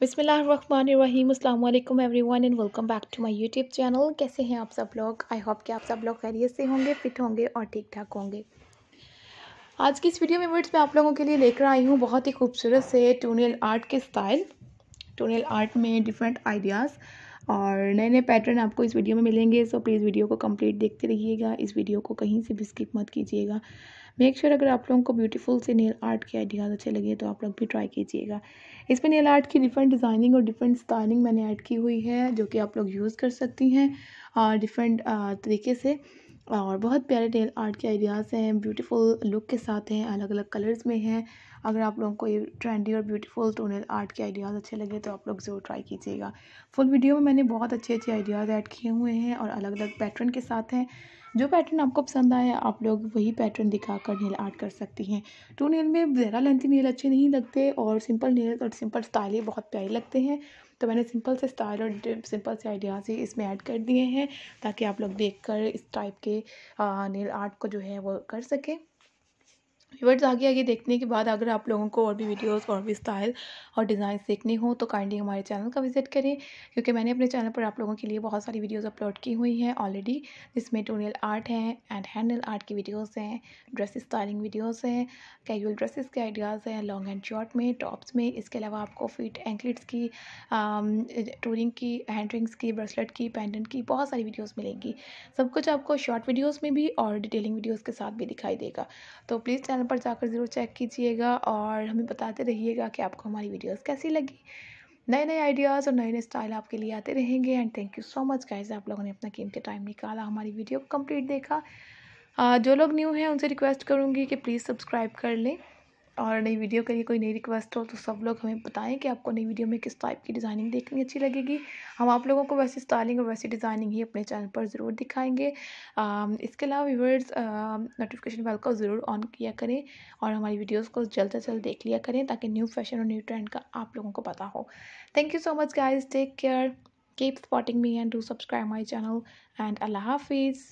बिसमीम everyone and welcome back to my YouTube channel कैसे हैं आप सब लोग आई होप कि आप सब लोग खैरियत से होंगे फिट होंगे और ठीक ठाक होंगे आज की इस वीडियो में वर्ड्स मैं आप लोगों के लिए लेकर आई हूँ बहुत ही खूबसूरत से टूनियल आर्ट के स्टाइल टूनियल आर्ट में डिफरेंट आइडियाज़ और नए नए पैटर्न आपको इस वीडियो में मिलेंगे सो प्लीज़ वीडियो को कंप्लीट देखते रहिएगा इस वीडियो को कहीं से भी स्किप मत कीजिएगा मेक श्योर sure अगर आप लोगों को ब्यूटीफुल से नेल आर्ट के आइडियाज़ अच्छे लगे तो आप लोग भी ट्राई कीजिएगा इसमें नेल आर्ट की डिफरेंट डिज़ाइनिंग और डिफरेंट स्टाइलिंग मैंने ऐड की हुई है जो कि आप लोग यूज़ कर सकती हैं और डिफरेंट तरीके से और बहुत प्यारे नेल आर्ट के आइडियाज़ हैं ब्यूटीफुल लुक के साथ हैं अलग अलग कलर्स में हैं अगर आप लोगों को ये ट्रेंडी और ब्यूटीफुल तो नेल आर्ट के आइडियाज़ अच्छे लगे तो आप लोग ज़रूर ट्राई कीजिएगा फुल वीडियो में मैंने बहुत अच्छे अच्छे आइडियाज़ ऐड किए हुए हैं और अलग अलग पैटर्न के साथ हैं जो पैटर्न आपको पसंद आए आप लोग वही पैटर्न दिखा कर नेल आर्ट कर सकती हैं टू नेल में ज़रा लेंथी नेल अच्छे नहीं लगते और सिंपल नेल और सिंपल स्टाइल ही बहुत प्यारे लगते हैं तो मैंने सिंपल से स्टाइल और सिंपल से आइडियाज़ ही इसमें ऐड कर दिए हैं ताकि आप लोग देख कर इस टाइप के नेल आर्ट को जो है वो कर सकें व्यवर्स आगे आगे देखने के बाद अगर आप लोगों को और भी वीडियोस और भी स्टाइल और डिज़ाइन देखने हो तो काइंडली हमारे चैनल का विजिट करें क्योंकि मैंने अपने चैनल पर आप लोगों के लिए बहुत सारी वीडियोस अपलोड की हुई हैं ऑलरेडी जिसमें टोनियल आर्ट हैं एंड हैंडल आर्ट की वीडियोस हैं ड्रेस स्टाइलिंग वीडियोज़ हैं कैजुअल ड्रेसेस के आइडियाज़ हैं लॉन्ग एंड शॉर्ट में टॉप्स में इसके अलावा आपको फिट एंकलेट्स की टूरिंग um, की हैंड रिंग्स की ब्रेसलेट की पेंडेंट की बहुत सारी वीडियोज़ मिलेंगी सब कुछ आपको शॉर्ट वीडियोज़ में भी और डिटेलिंग वीडियोज़ के साथ भी दिखाई देगा तो प्लीज़ चैनल चैनल पर जाकर ज़रूर चेक कीजिएगा और हमें बताते रहिएगा कि आपको हमारी वीडियोस कैसी लगी नए नए आइडियाज़ और नए नए स्टाइल आपके लिए आते रहेंगे and thank you so much guys आप लोगों ने अपना के टाइम निकाला हमारी वीडियो को कम्प्लीट देखा जो लोग न्यू हैं उनसे रिक्वेस्ट करूँगी कि प्लीज़ सब्सक्राइब कर लें और नई वीडियो के लिए कोई नई रिक्वेस्ट हो तो सब लोग हमें बताएं कि आपको नई वीडियो में किस टाइप की डिज़ाइनिंग देखनी अच्छी लगेगी हम आप लोगों को वैसी स्टाइलिंग और वैसी डिज़ाइनिंग ही अपने चैनल पर ज़रूर दिखाएंगे इसके अलावा व्यूवर्स नोटिफिकेशन बेल को ज़रूर ऑन किया करें और हमारी वीडियोज़ को जल्द से जल्द देख लिया करें ताकि न्यू फैशन और न्यू ट्रेंड का आप लोगों को पता हो thank you so much guys take care keep spotting me and do subscribe my channel and अल्लाह हाफिज़